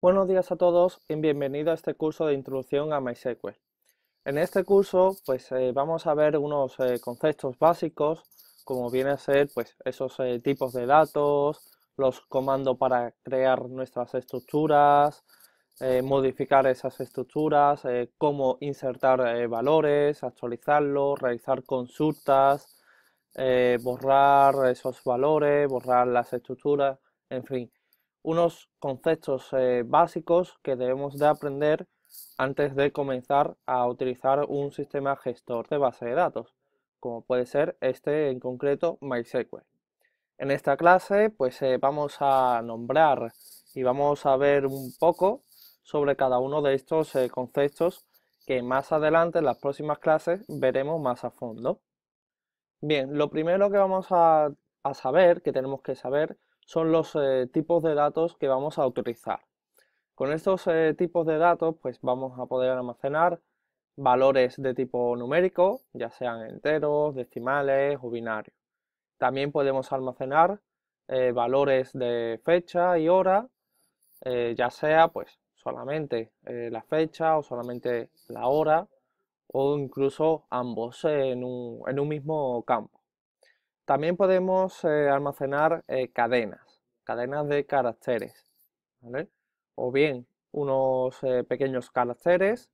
Buenos días a todos y bienvenidos a este curso de introducción a MySQL. En este curso pues eh, vamos a ver unos eh, conceptos básicos como viene a ser pues esos eh, tipos de datos, los comandos para crear nuestras estructuras, modificar esas estructuras, cómo insertar valores, actualizarlos, realizar consultas, borrar esos valores, borrar las estructuras, en fin unos conceptos eh, básicos que debemos de aprender antes de comenzar a utilizar un sistema gestor de base de datos, como puede ser este en concreto MySQL. En esta clase pues eh, vamos a nombrar y vamos a ver un poco sobre cada uno de estos eh, conceptos que más adelante en las próximas clases veremos más a fondo. Bien, lo primero que vamos a, a saber, que tenemos que saber, son los eh, tipos de datos que vamos a utilizar. Con estos eh, tipos de datos pues vamos a poder almacenar valores de tipo numérico, ya sean enteros, decimales o binarios. También podemos almacenar eh, valores de fecha y hora, ya sea pues solamente la fecha o solamente la hora o incluso ambos en un mismo campo. También podemos eh, almacenar eh, cadenas, cadenas de caracteres, O bien unos eh, pequeños caracteres,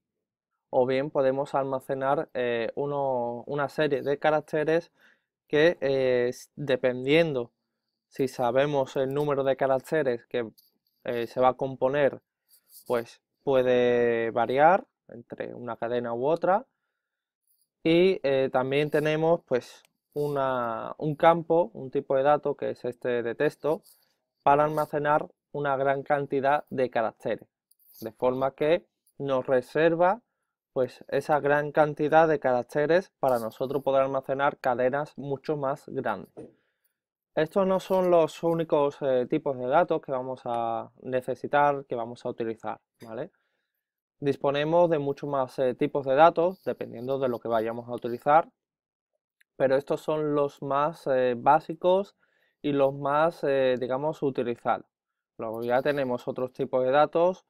o bien podemos almacenar una serie de caracteres que dependiendo si sabemos el número de caracteres que se va a componer, pues puede variar entre una cadena u otra. Y también tenemos pues un campo, un tipo de dato que es este de texto, para almacenar una gran cantidad de caracteres. De forma que nos reserva pues esa gran cantidad de caracteres para nosotros poder almacenar cadenas mucho más grandes. Estos no son los únicos eh, tipos de datos que vamos a necesitar, que vamos a utilizar, Disponemos de muchos más eh, tipos de datos, dependiendo de lo que vayamos a utilizar, pero estos son los más eh, básicos y los más, eh, digamos, utilizados. Luego ya tenemos otros tipos de datos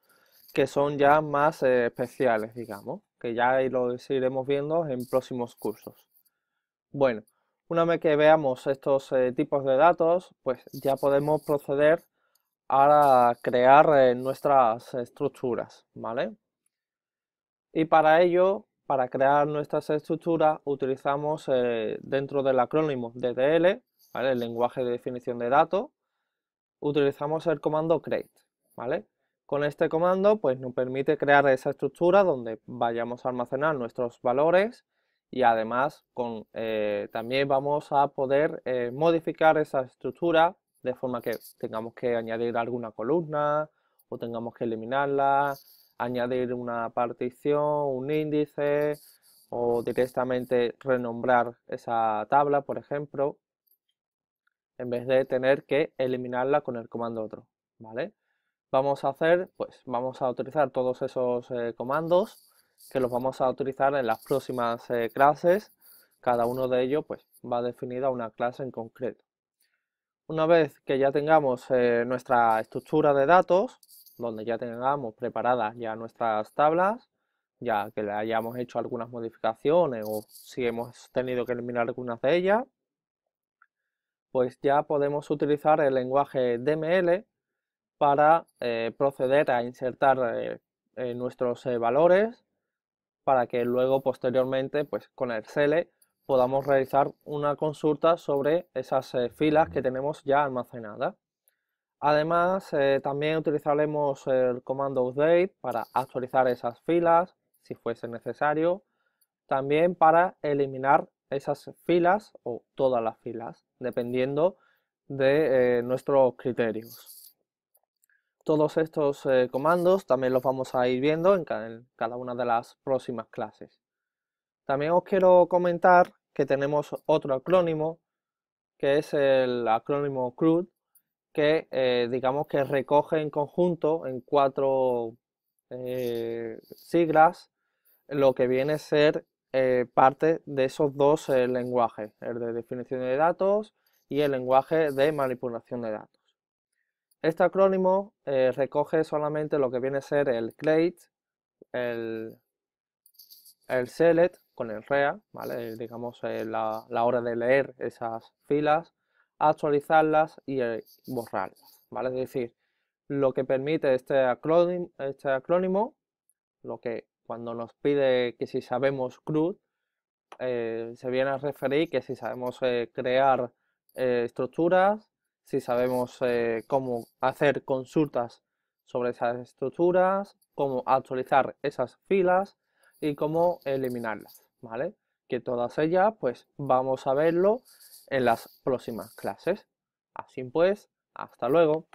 que son ya más eh, especiales, digamos, que ya los iremos viendo en próximos cursos. Bueno, una vez que veamos estos tipos de datos, pues ya podemos proceder a crear nuestras estructuras, ¿vale? Y para ello para crear nuestras estructuras utilizamos eh, dentro del acrónimo DDL, el lenguaje de definición de datos, utilizamos el comando create. Con este comando pues, nos permite crear esa estructura donde vayamos a almacenar nuestros valores y además con, eh, también vamos a poder eh, modificar esa estructura de forma que tengamos que añadir alguna columna o tengamos que eliminarla añadir una partición, un índice o directamente renombrar esa tabla, por ejemplo, en vez de tener que eliminarla con el comando otro, ¿vale? Vamos a hacer, pues vamos a utilizar todos esos eh, comandos que los vamos a utilizar en las próximas eh, clases. Cada uno de ellos pues va definida una clase en concreto. Una vez que ya tengamos eh, nuestra estructura de datos, donde ya tengamos preparadas ya nuestras tablas, ya que le hayamos hecho algunas modificaciones o si hemos tenido que eliminar algunas de ellas, pues ya podemos utilizar el lenguaje DML para eh, proceder a insertar eh, nuestros eh, valores para que luego posteriormente pues con el podamos realizar una consulta sobre esas filas que tenemos ya almacenadas. Además, eh, también utilizaremos el comando update para actualizar esas filas si fuese necesario. También para eliminar esas filas o todas las filas, dependiendo de eh, nuestros criterios. Todos estos eh, comandos también los vamos a ir viendo en, en cada una de las próximas clases. También os quiero comentar que tenemos otro acrónimo, que es el acrónimo CRUD, que eh, digamos que recoge en conjunto en cuatro eh, siglas lo que viene a ser eh, parte de esos dos lenguajes, el de definición de datos y el lenguaje de manipulación de datos. Este acrónimo recoge solamente lo que viene a ser el CREATE, el, el SELECT con el REA, ¿vale? digamos la, la hora de leer esas filas, actualizarlas y eh, borrarlas, ¿vale? Es decir, lo que permite este acrónimo, este acrónimo lo que cuando nos pide que si sabemos CRUD, eh, se viene a referir que si sabemos eh, crear estructuras, si sabemos cómo hacer consultas sobre esas estructuras, cómo actualizar esas filas y cómo eliminarlas, ¿vale? que todas ellas pues vamos a verlo en las próximas clases. Así pues, hasta luego.